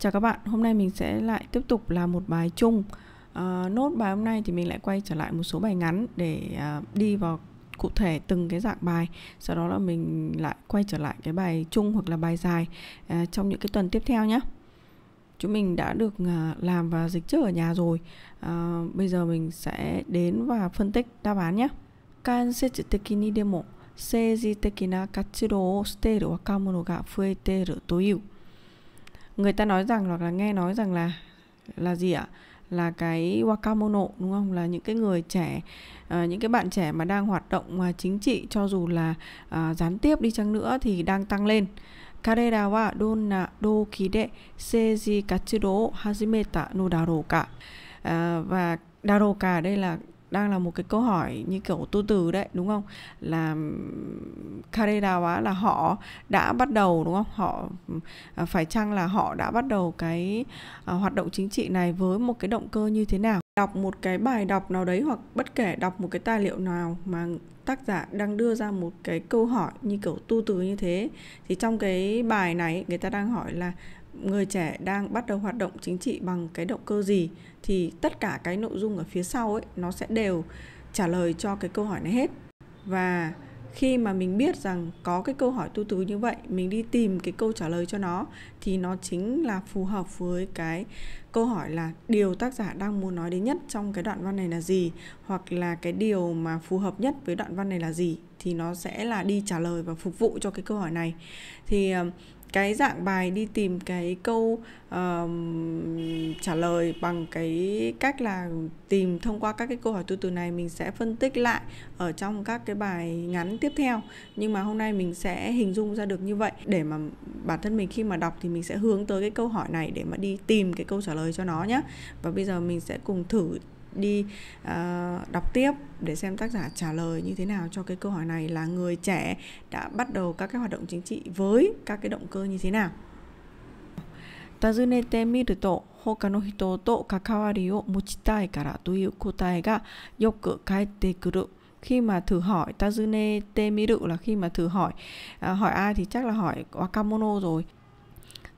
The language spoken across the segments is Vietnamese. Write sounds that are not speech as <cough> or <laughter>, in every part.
Chào các bạn, hôm nay mình sẽ lại tiếp tục làm một bài chung à, Nốt bài hôm nay thì mình lại quay trở lại một số bài ngắn để à, đi vào cụ thể từng cái dạng bài Sau đó là mình lại quay trở lại cái bài chung hoặc là bài dài à, trong những cái tuần tiếp theo nhé Chúng mình đã được à, làm và dịch trước ở nhà rồi à, Bây giờ mình sẽ đến và phân tích đáp án nhé Can sẽ chữ teki ni demo 政治的な活動をしている若者が増えているという。người ta nói rằng hoặc là nghe nói rằng là là gì ạ là cái wakamono đúng không là những cái người trẻ uh, những cái bạn trẻ mà đang hoạt động uh, chính trị cho dù là uh, gián tiếp đi chăng nữa thì đang tăng lên 彼らはどんな動機で政治活動を始めたのだろうか à, và đa đô cả đây là đang là một cái câu hỏi như kiểu tu từ đấy đúng không là Karedawa là họ đã bắt đầu đúng không họ à, phải chăng là họ đã bắt đầu cái à, hoạt động chính trị này với một cái động cơ như thế nào đọc một cái bài đọc nào đấy hoặc bất kể đọc một cái tài liệu nào mà tác giả đang đưa ra một cái câu hỏi như kiểu tu từ như thế thì trong cái bài này người ta đang hỏi là người trẻ đang bắt đầu hoạt động chính trị bằng cái động cơ gì thì tất cả cái nội dung ở phía sau ấy nó sẽ đều trả lời cho cái câu hỏi này hết và khi mà mình biết rằng có cái câu hỏi tu tứ như vậy mình đi tìm cái câu trả lời cho nó thì nó chính là phù hợp với cái câu hỏi là điều tác giả đang muốn nói đến nhất trong cái đoạn văn này là gì hoặc là cái điều mà phù hợp nhất với đoạn văn này là gì thì nó sẽ là đi trả lời và phục vụ cho cái câu hỏi này thì ờ, cái dạng bài đi tìm cái câu uh, trả lời bằng cái cách là tìm thông qua các cái câu hỏi tu từ này mình sẽ phân tích lại ở trong các cái bài ngắn tiếp theo nhưng mà hôm nay mình sẽ hình dung ra được như vậy để mà bản thân mình khi mà đọc thì mình sẽ hướng tới cái câu hỏi này để mà đi tìm cái câu trả lời cho nó nhé và bây giờ mình sẽ cùng thử đi uh, đọc tiếp để xem tác giả trả lời như thế nào cho cái câu hỏi này là người trẻ đã bắt đầu các cái hoạt động chính trị với các cái động cơ như thế nào 尋ねてみると他の人と関わりを持ちたいからという答えがよく返ってくる khi mà thử hỏi tazune temiru là khi mà thử hỏi à, hỏi ai thì chắc là hỏi wakamono rồi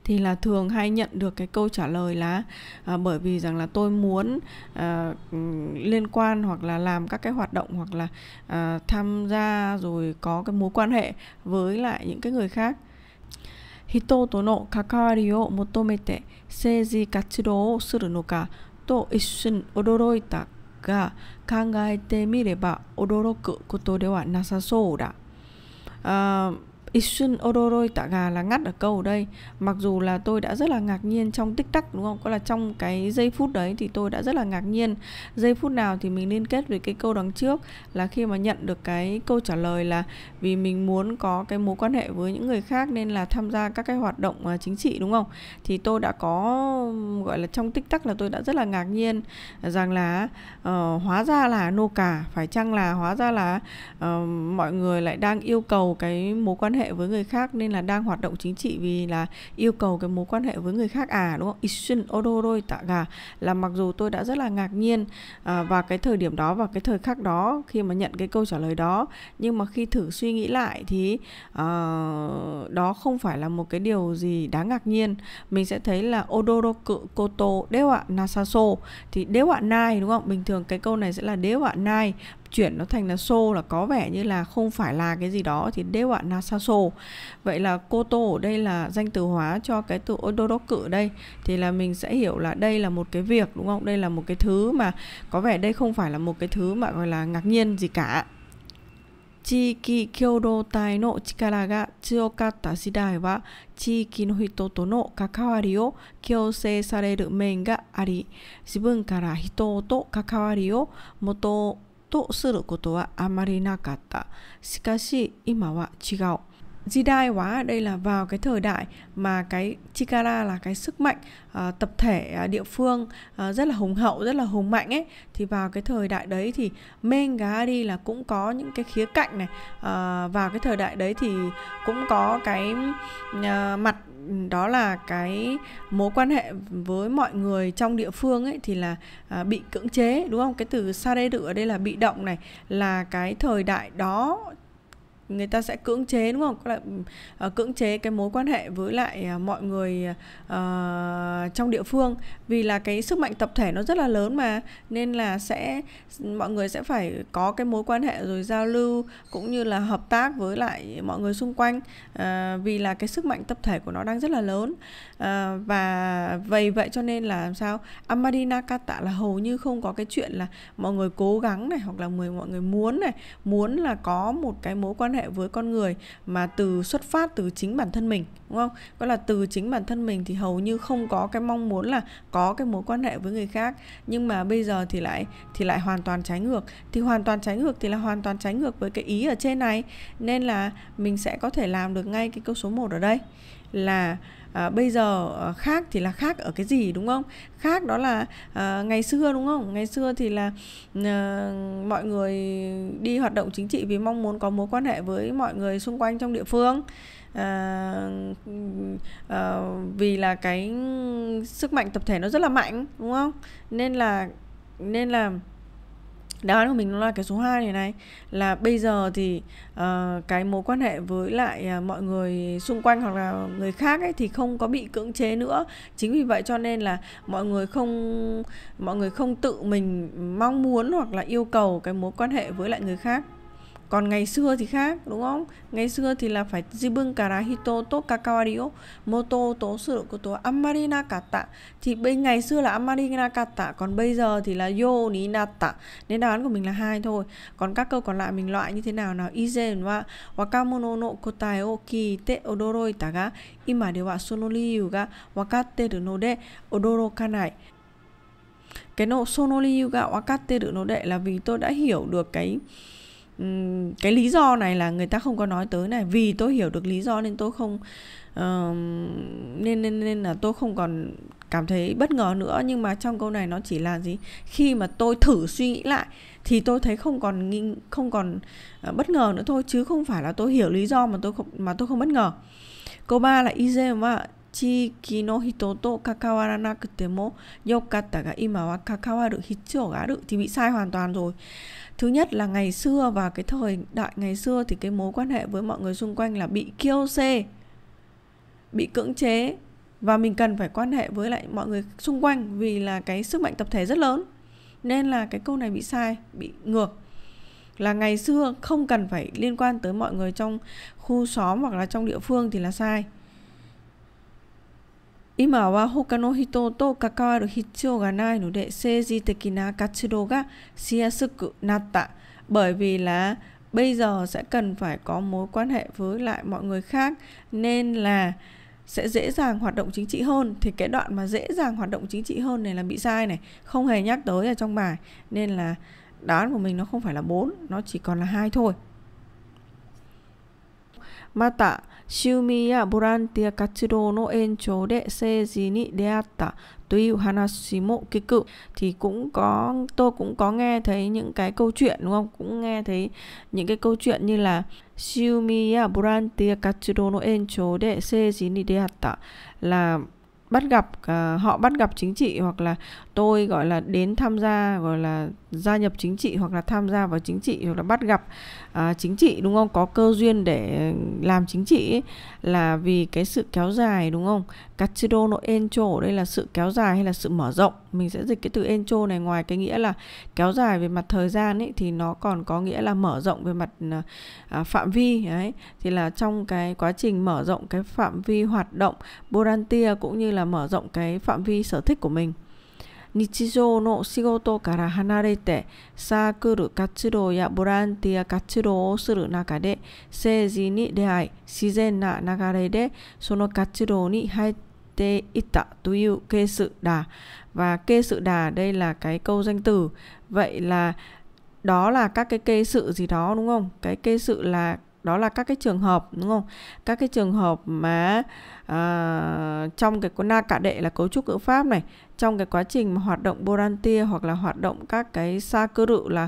thì là thường hay nhận được cái câu trả lời là à, bởi vì rằng là tôi muốn à, liên quan hoặc là làm các cái hoạt động hoặc là à, tham gia rồi có cái mối quan hệ với lại những cái người khác 人との関わりを求めて政治活動をするのかと一瞬驚いたが考えてみれば驚くことではなさそうだ。Uh, Isun Ororoi tạ gà là ngắt ở câu ở đây Mặc dù là tôi đã rất là ngạc nhiên trong tích tắc đúng không? Có là trong cái giây phút đấy thì tôi đã rất là ngạc nhiên Giây phút nào thì mình liên kết với cái câu đằng trước Là khi mà nhận được cái câu trả lời là Vì mình muốn có cái mối quan hệ với những người khác Nên là tham gia các cái hoạt động à, chính trị đúng không? Thì tôi đã có gọi là trong tích tắc là tôi đã rất là ngạc nhiên Rằng là uh, hóa ra là nô cả Phải chăng là hóa ra là uh, mọi người lại đang yêu cầu cái mối quan hệ hệ với người khác nên là đang hoạt động chính trị vì là yêu cầu cái mối quan hệ với người khác à đúng không? Isun odoroi tạ gà là mặc dù tôi đã rất là ngạc nhiên à, vào cái thời điểm đó và cái thời khắc đó khi mà nhận cái câu trả lời đó nhưng mà khi thử suy nghĩ lại thì à, đó không phải là một cái điều gì đáng ngạc nhiên mình sẽ thấy là odoro koto đế ạ nasaso thì đế ạ nai đúng không? Bình thường cái câu này sẽ là đế ạ nai chuyển nó thành là so là có vẻ như là không phải là cái gì đó thì đế bạn là so vậy là cô tô ở đây là danh từ hóa cho cái từ odoroku ở đây thì là mình sẽ hiểu là đây là một cái việc đúng không đây là một cái thứ mà có vẻ đây không phải là một cái thứ mà gọi là ngạc nhiên gì cả 地域共同体の力が強かった時代は地域の人との関わりを強制される面があり自分から人と関わりを求とすることはあまりなかった。しかし今は違う。Jedi hóa ở đây là vào cái thời đại mà cái Chikara là cái sức mạnh uh, tập thể uh, địa phương uh, rất là hùng hậu, rất là hùng mạnh ấy thì vào cái thời đại đấy thì Mengari là cũng có những cái khía cạnh này uh, vào cái thời đại đấy thì cũng có cái uh, mặt đó là cái mối quan hệ với mọi người trong địa phương ấy thì là à, bị cưỡng chế đúng không cái từ sa đê ở đây là bị động này là cái thời đại đó người ta sẽ cưỡng chế đúng không là uh, cưỡng chế cái mối quan hệ với lại uh, mọi người uh, trong địa phương vì là cái sức mạnh tập thể nó rất là lớn mà nên là sẽ mọi người sẽ phải có cái mối quan hệ rồi giao lưu cũng như là hợp tác với lại mọi người xung quanh uh, vì là cái sức mạnh tập thể của nó đang rất là lớn uh, và vậy vậy cho nên là sao Amadina Kata là hầu như không có cái chuyện là mọi người cố gắng này hoặc là mọi người muốn này muốn là có một cái mối quan hệ hệ với con người mà từ xuất phát từ chính bản thân mình đúng không gọi là từ chính bản thân mình thì hầu như không có cái mong muốn là có cái mối quan hệ với người khác nhưng mà bây giờ thì lại thì lại hoàn toàn trái ngược thì hoàn toàn trái ngược thì là hoàn toàn trái ngược với cái ý ở trên này nên là mình sẽ có thể làm được ngay cái câu số 1 ở đây là à, bây giờ à, khác thì là khác ở cái gì đúng không khác đó là à, ngày xưa đúng không ngày xưa thì là à, mọi người đi hoạt động chính trị vì mong muốn có mối quan hệ với mọi người xung quanh trong địa phương à, à, vì là cái sức mạnh tập thể nó rất là mạnh đúng không nên là nên là đáp án của mình nó là cái số 2 này này là bây giờ thì uh, cái mối quan hệ với lại uh, mọi người xung quanh hoặc là người khác ấy thì không có bị cưỡng chế nữa chính vì vậy cho nên là mọi người không mọi người không tự mình mong muốn hoặc là yêu cầu cái mối quan hệ với lại người khác còn ngày xưa thì khác đúng không ngày xưa thì là phải jibun kara hito to kakawario moto to sự của tôi amarina kata thì bên ngày xưa là amarina kata còn bây giờ thì là yo ni nata nên đáp án của mình là hai thôi còn các câu còn lại mình loại như thế nào nào izen wa wakamono no kotae o kite odoroita ga ima de wa sono riyu ga wakatteru no de odorokanai cái nộ sono riyu ga wakatteru no de là vì tôi đã hiểu được cái cái lý do này là người ta không có nói tới này vì tôi hiểu được lý do nên tôi không uh, nên nên nên là tôi không còn cảm thấy bất ngờ nữa nhưng mà trong câu này nó chỉ là gì khi mà tôi thử suy nghĩ lại thì tôi thấy không còn nghi không còn uh, bất ngờ nữa thôi chứ không phải là tôi hiểu lý do mà tôi không mà tôi không bất ngờ câu ba là izema 地域の人と関わらなくてもよかったが今は関わる必要がある thì bị sai hoàn toàn rồi thứ nhất là ngày xưa và cái thời đại ngày xưa thì cái mối quan hệ với mọi người xung quanh là bị kiêu xê bị cưỡng chế và mình cần phải quan hệ với lại mọi người xung quanh vì là cái sức mạnh tập thể rất lớn nên là cái câu này bị sai bị ngược là ngày xưa không cần phải liên quan tới mọi người trong khu xóm hoặc là trong địa phương thì là sai 今は他の人と関わる必要がないので政治的な活動がしやすくなった bởi vì là bây giờ sẽ cần phải có mối quan hệ với lại mọi người khác nên là sẽ dễ dàng hoạt động chính trị hơn thì cái đoạn mà dễ dàng hoạt động chính trị hơn này là bị sai này không hề nhắc tới ở trong bài nên là đáp của mình nó không phải là 4 nó chỉ còn là hai thôi また収入やボランティア活動の延長で政治に出会ったという話も聞く thì cũng có tôi cũng có nghe thấy những cái câu chuyện đúng không cũng nghe thấy những cái câu chuyện như là Xiumi ya borantia no encho de seiji ni deatta là bắt gặp uh, họ bắt gặp chính trị hoặc là tôi gọi là đến tham gia gọi là gia nhập chính trị hoặc là tham gia vào chính trị hoặc là bắt gặp à, chính trị đúng không có cơ duyên để làm chính trị ấy, là vì cái sự kéo dài đúng không Katsuro no encho đây là sự kéo dài hay là sự mở rộng mình sẽ dịch cái từ encho này ngoài cái nghĩa là kéo dài về mặt thời gian ấy thì nó còn có nghĩa là mở rộng về mặt à, à phạm vi ấy thì là trong cái quá trình mở rộng cái phạm vi hoạt động borantia cũng như là mở rộng cái phạm vi sở thích của mình 日常の仕事から離れてサークル活動やボランティア活動をする中で政治に出会い自然な流れでその活動に入っていったというケース đà và kê sự đà đây là cái câu danh từ vậy là đó là các cái kê sự gì đó đúng không cái kê sự là đó là các cái trường hợp đúng không các cái trường hợp mà uh, trong cái na cả đệ là cấu trúc ngữ pháp này trong cái quá trình mà hoạt động volunteer hoặc là hoạt động các cái xa cơ rự là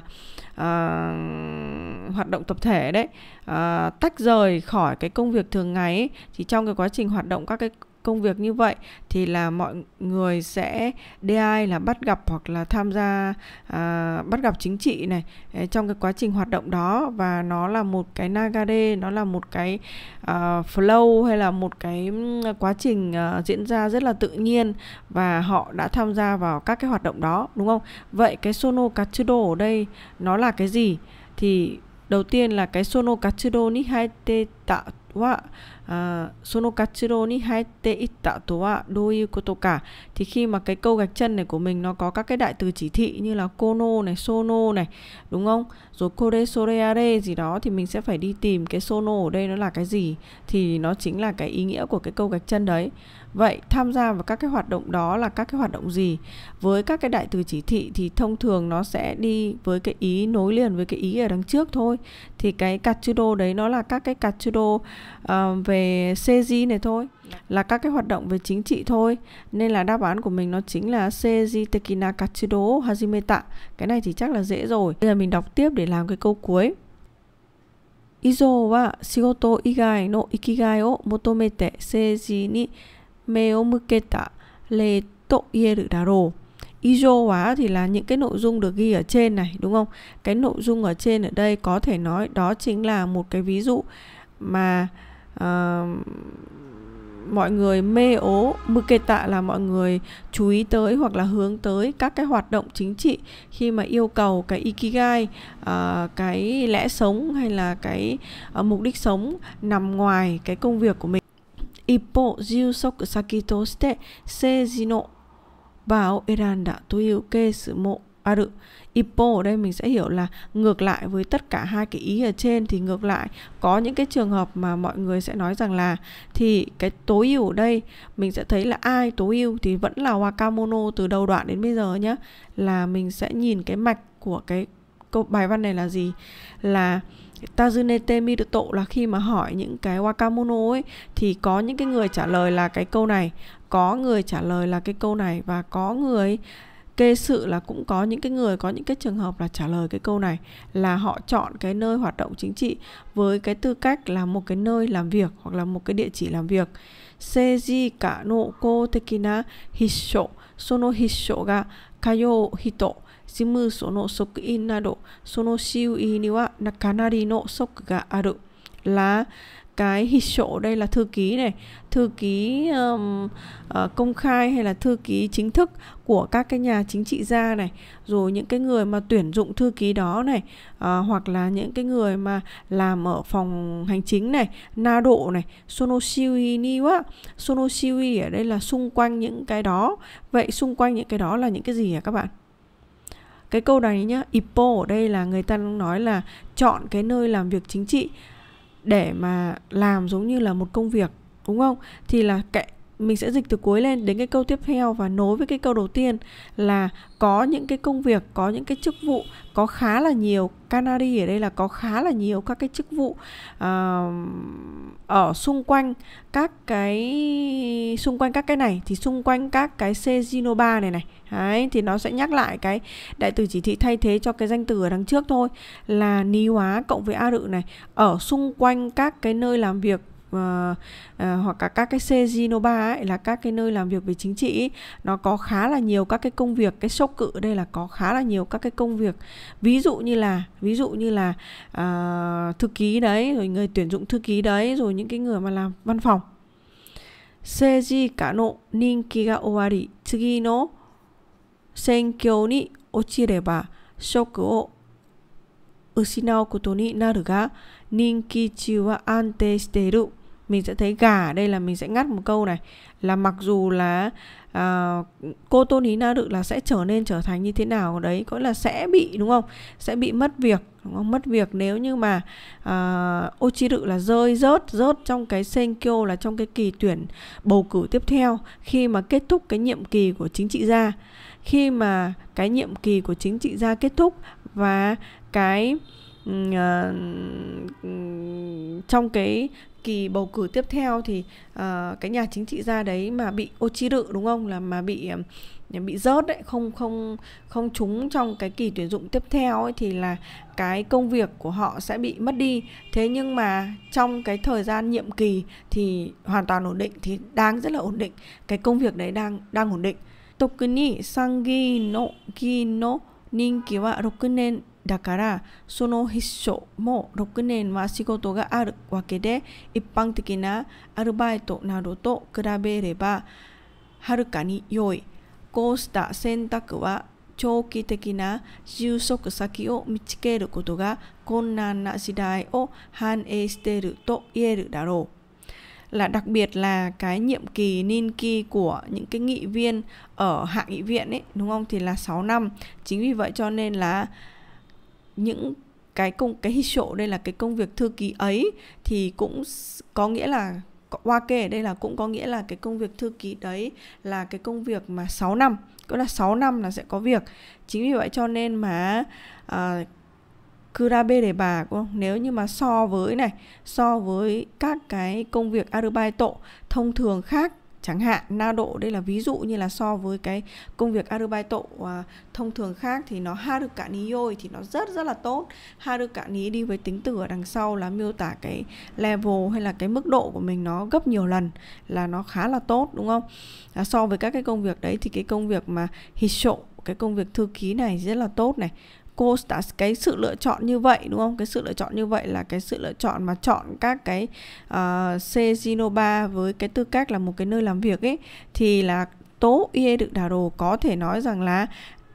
uh, hoạt động tập thể đấy uh, tách rời khỏi cái công việc thường ngày ấy, thì trong cái quá trình hoạt động các cái công việc như vậy thì là mọi người sẽ DI là bắt gặp hoặc là tham gia à, bắt gặp chính trị này à, trong cái quá trình hoạt động đó và nó là một cái nagade nó là một cái à, flow hay là một cái quá trình à, diễn ra rất là tự nhiên và họ đã tham gia vào các cái hoạt động đó đúng không vậy cái sono katsudo ở đây nó là cái gì thì đầu tiên là cái sono katsudo ni haite ta wa à, Thì khi mà cái câu gạch chân này của mình nó có các cái đại từ chỉ thị như là kono này sono này đúng không rồi kore soreare gì đó thì mình sẽ phải đi tìm cái sono ở đây nó là cái gì thì nó chính là cái ý nghĩa của cái câu gạch chân đấy Vậy tham gia vào các cái hoạt động đó là các cái hoạt động gì? Với các cái đại từ chỉ thị thì thông thường nó sẽ đi với cái ý nối liền với cái ý ở đằng trước thôi. Thì cái katsudo đấy nó là các cái katsudo uh, ờ, về seiji này thôi, là các cái hoạt động về chính trị thôi. Nên là đáp án của mình nó chính là seiji tekina katsudo hajimeta. Cái này thì chắc là dễ rồi. Bây giờ mình đọc tiếp để làm cái câu cuối. 以上は仕事以外の生きがいを求めて政治に Me o muketa, le to ieru daro. Ijo hóa thì là những cái nội dung được ghi ở trên này đúng không? Cái nội dung ở trên ở đây có thể nói đó chính là một cái ví dụ mà uh, mọi người mê ố muketa là mọi người chú ý tới hoặc là hướng tới các cái hoạt động chính trị khi mà yêu cầu cái ikigai uh, cái lẽ sống hay là cái uh, mục đích sống nằm ngoài cái công việc của mình 一歩充足先として政治の場を選んだというケースも à được Ipo ở đây mình sẽ hiểu là ngược lại với tất cả hai cái ý ở trên thì ngược lại có những cái trường hợp mà mọi người sẽ nói rằng là thì cái tối ưu ở đây mình sẽ thấy là ai tối ưu thì vẫn là Wakamono từ đầu đoạn đến bây giờ nhé, là mình sẽ nhìn cái mạch của cái câu bài văn này là gì là Tajunete Miruto là khi mà hỏi những cái wakamono ấy thì có những cái người trả lời là cái câu này, có người trả lời là cái câu này và có người kê sự là cũng có những cái người có những cái trường hợp là trả lời cái câu này là họ chọn cái nơi hoạt động chính trị với cái tư cách là một cái nơi làm việc hoặc là một cái địa chỉ làm việc. Seiji ka no ko tekina hissho sono hissho ga kayo hito 事務所の職員などその周囲にはかなりの職がある。là cái hít sổ đây là thư ký này thư ký um, uh, công khai hay là thư ký chính thức của các cái nhà chính trị gia này rồi những cái người mà tuyển dụng thư ký đó này uh, hoặc là những cái người mà làm ở phòng hành chính này na độ này sonoshiwi niwa sonoshiwi ở đây là xung quanh những cái đó vậy xung quanh những cái đó là những cái gì hả các bạn cái câu này nhá IPO ở đây là người ta nói là chọn cái nơi làm việc chính trị để mà làm giống như là một công việc đúng không thì là cái mình sẽ dịch từ cuối lên đến cái câu tiếp theo và nối với cái câu đầu tiên là có những cái công việc, có những cái chức vụ, có khá là nhiều Canary ở đây là có khá là nhiều các cái chức vụ uh, ở xung quanh các cái xung quanh các cái này thì xung quanh các cái Cezinoba này này Đấy, thì nó sẽ nhắc lại cái đại từ chỉ thị thay thế cho cái danh từ ở đằng trước thôi là ní hóa cộng với a rự này ở xung quanh các cái nơi làm việc uh, uh, hoặc cả các cái Sejinoba ấy là các cái nơi làm việc về chính trị ấy, nó có khá là nhiều các cái công việc cái sốc cự đây là có khá là nhiều các cái công việc ví dụ như là ví dụ như là uh, thư ký đấy rồi người tuyển dụng thư ký đấy rồi những cái người mà làm văn phòng Seiji kano ninki ga owari tsugi no senkyo ni ochireba shoku o mình sẽ thấy gà đây là mình sẽ ngắt một câu này là mặc dù là à, cô tôn hí na đự là sẽ trở nên trở thành như thế nào đấy có là sẽ bị đúng không sẽ bị mất việc đúng không mất việc nếu như mà à, ô chi đự là rơi rớt rớt trong cái senkyo là trong cái kỳ tuyển bầu cử tiếp theo khi mà kết thúc cái nhiệm kỳ của chính trị gia khi mà cái nhiệm kỳ của chính trị gia kết thúc và cái uh, trong cái kỳ bầu cử tiếp theo thì uh, cái nhà chính trị gia đấy mà bị ô chi đự đúng không là mà bị ờ, bị rớt đấy không không không trúng trong cái kỳ tuyển dụng tiếp theo ấy thì là cái công việc của họ sẽ bị mất đi thế nhưng mà trong cái thời gian nhiệm kỳ thì hoàn toàn ổn định thì đang rất là ổn định cái công việc đấy đang đang ổn định Tokuni no 特に産議の議の任期は6年だからその必勝も6年は仕事があるわけで一般的なアルバイトなどと比べればはるかに良いこうした選択は長期的な就職先を見つけることが困難な時代を反映していると言えるだろう。là đặc biệt là cái nhiệm kỳ Ninki của những cái nghị viên ở hạ nghị viện ấy đúng không thì là 6 năm. Chính vì vậy cho nên là những cái công cái hisho đây là cái công việc thư ký ấy thì cũng có nghĩa là qua kê ở đây là cũng có nghĩa là cái công việc thư ký đấy là cái công việc mà 6 năm cũng là 6 năm là sẽ có việc chính vì vậy cho nên mà uh, à, kurabe để bà không? nếu như mà so với này so với các cái công việc arubaito thông thường khác chẳng hạn na độ đây là ví dụ như là so với cái công việc arubaito à, thông thường khác thì nó ni yoi thì nó rất rất là tốt ni đi với tính từ ở đằng sau là miêu tả cái level hay là cái mức độ của mình nó gấp nhiều lần là nó khá là tốt đúng không à, so với các cái công việc đấy thì cái công việc mà hisho cái công việc thư ký này rất là tốt này cô đã cái sự lựa chọn như vậy đúng không cái sự lựa chọn như vậy là cái sự lựa chọn mà chọn các cái uh, C Zinoba với cái tư cách là một cái nơi làm việc ấy thì là tố ie được đà đồ có thể nói rằng là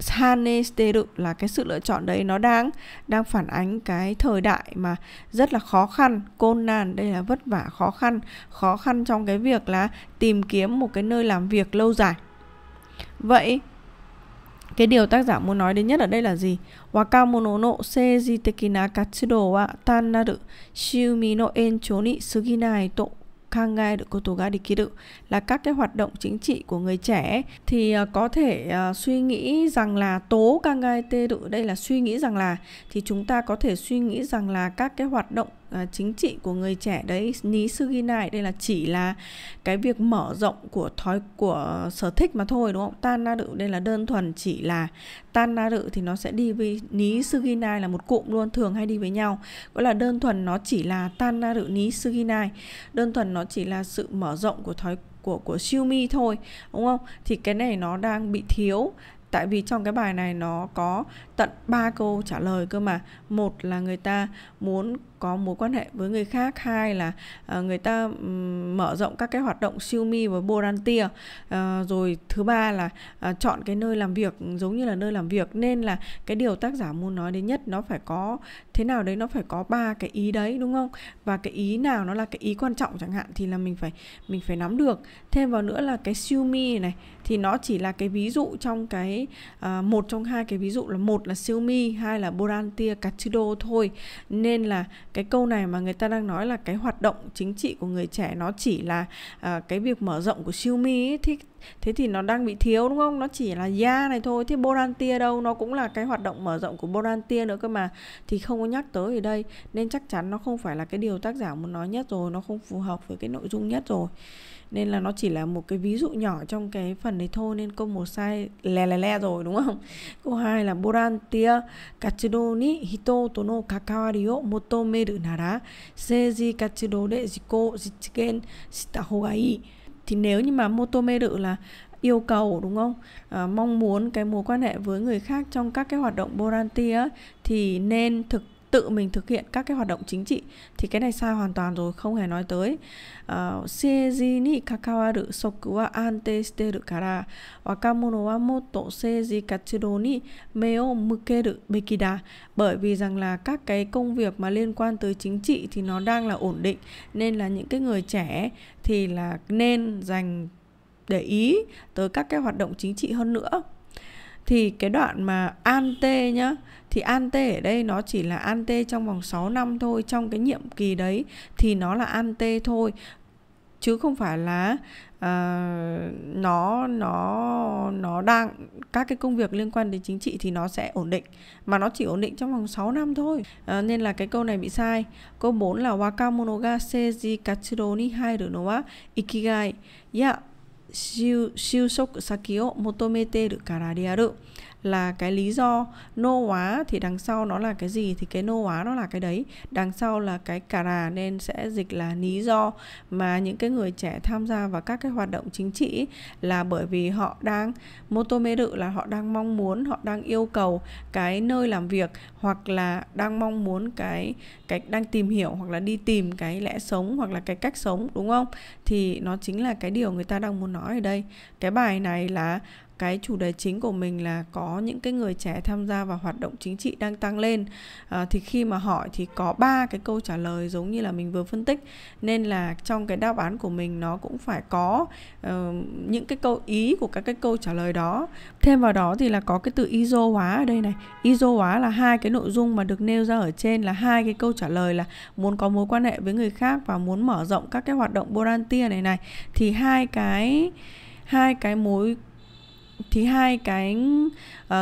Hanesteru là cái sự lựa chọn đấy nó đang đang phản ánh cái thời đại mà rất là khó khăn, côn nan đây là vất vả khó khăn, khó khăn trong cái việc là tìm kiếm một cái nơi làm việc lâu dài. Vậy cái điều tác giả muốn nói đến nhất ở đây là gì? Wakamono no seiji tekina katsudo wa tannaru shiumi no enchō ni suginai to là các cái hoạt động chính trị của người trẻ thì à, có thể à, suy nghĩ rằng là tố kangai tê đự đây là suy nghĩ rằng là thì chúng ta có thể suy nghĩ rằng là các cái hoạt động À, chính trị của người trẻ đấy ní sư suginai đây là chỉ là cái việc mở rộng của thói của sở thích mà thôi đúng không tan na rự đây là đơn thuần chỉ là tan na rự thì nó sẽ đi với ní sư suginai là một cụm luôn thường hay đi với nhau gọi là đơn thuần nó chỉ là tan na rự ní suginai đơn thuần nó chỉ là sự mở rộng của thói của của siêu mi thôi đúng không thì cái này nó đang bị thiếu tại vì trong cái bài này nó có tận 3 câu trả lời cơ mà một là người ta muốn có mối quan hệ với người khác hai là uh, người ta mở rộng các cái hoạt động siêu mi và volunteer uh, ờ, rồi thứ ba là uh, chọn cái nơi làm việc giống như là nơi làm việc nên là cái điều tác giả muốn nói đến nhất nó phải có thế nào đấy nó phải có ba cái ý đấy đúng không và cái ý nào nó là cái ý quan trọng chẳng hạn thì là mình phải mình phải nắm được thêm vào nữa là cái siêu mi này thì nó chỉ là cái ví dụ trong cái uh, một trong hai cái ví dụ là một là siêu mi hai là borantia cachido thôi nên là cái câu này mà người ta đang nói là cái hoạt động chính trị của người trẻ nó chỉ là uh, cái việc mở rộng của siêu mi ấy, thì thế thì nó đang bị thiếu đúng không nó chỉ là da này thôi thế borantia đâu nó cũng là cái hoạt động mở rộng của borantia nữa cơ mà thì không có nhắc tới ở đây nên chắc chắn nó không phải là cái điều tác giả muốn nói nhất rồi nó không phù hợp với cái nội dung nhất rồi nên là nó chỉ là một cái ví dụ nhỏ trong cái phần đấy thôi nên câu một sai lè lè lè rồi đúng không <laughs> câu hai là borantia kachido ni hito to no kakawari o motomeru nara seiji kachido de jiko jichigen shita hou ii thì nếu như mà motome đự là yêu cầu đúng không à, mong muốn cái mối quan hệ với người khác trong các cái hoạt động boranti á thì nên thực tự mình thực hiện các cái hoạt động chính trị thì cái này sai hoàn toàn rồi không hề nói tới ờ, seiji ni kakawaru soku wa ante shiteru kara wakamono wa motto seiji katsudo ni me o mukeru beki da bởi vì rằng là các cái công việc mà liên quan tới chính trị thì nó đang là ổn định nên là những cái người trẻ thì là nên dành để ý tới các cái hoạt động chính trị hơn nữa thì cái đoạn mà ante nhá thì an tê ở đây nó chỉ là an tê trong vòng 6 năm thôi trong cái nhiệm kỳ đấy thì nó là an tê thôi chứ không phải là uh, nó nó nó đang các cái công việc liên quan đến chính trị thì nó sẽ ổn định mà nó chỉ ổn định trong vòng 6 năm thôi uh, nên là cái câu này bị sai câu 4 là wakamono ga seiji katsuro ni hairu no wa ikigai ya dạ, 就就職先を求めているからである。là cái lý do nô hóa thì đằng sau nó là cái gì thì cái nô hóa nó là cái đấy đằng sau là cái cà rà nên sẽ dịch là lý do mà những cái người trẻ tham gia vào các cái hoạt động chính trị là bởi vì họ đang mô tô mê đự là họ đang mong muốn họ đang yêu cầu cái nơi làm việc hoặc là đang mong muốn cái cách đang tìm hiểu hoặc là đi tìm cái lẽ sống hoặc là cái cách sống đúng không thì nó chính là cái điều người ta đang muốn nói ở đây cái bài này là cái chủ đề chính của mình là có những cái người trẻ tham gia vào hoạt động chính trị đang tăng lên à, thì khi mà hỏi thì có ba cái câu trả lời giống như là mình vừa phân tích nên là trong cái đáp án của mình nó cũng phải có uh, những cái câu ý của các cái câu trả lời đó thêm vào đó thì là có cái từ iso hóa ở đây này iso hóa là hai cái nội dung mà được nêu ra ở trên là hai cái câu trả lời là muốn có mối quan hệ với người khác và muốn mở rộng các cái hoạt động volunteer này này thì hai cái hai cái mối thì hai cái uh,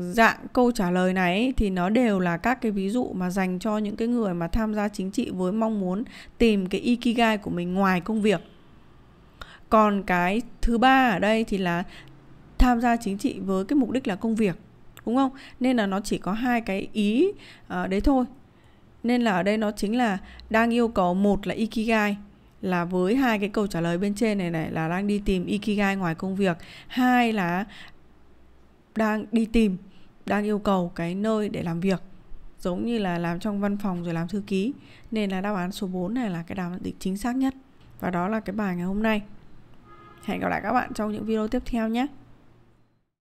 dạng câu trả lời này ấy, thì nó đều là các cái ví dụ mà dành cho những cái người mà tham gia chính trị với mong muốn tìm cái ikigai của mình ngoài công việc còn cái thứ ba ở đây thì là tham gia chính trị với cái mục đích là công việc đúng không nên là nó chỉ có hai cái ý uh, đấy thôi nên là ở đây nó chính là đang yêu cầu một là ikigai là với hai cái câu trả lời bên trên này này là đang đi tìm ikigai ngoài công việc hai là đang đi tìm đang yêu cầu cái nơi để làm việc giống như là làm trong văn phòng rồi làm thư ký nên là đáp án số 4 này là cái đáp án chính xác nhất và đó là cái bài ngày hôm nay hẹn gặp lại các bạn trong những video tiếp theo nhé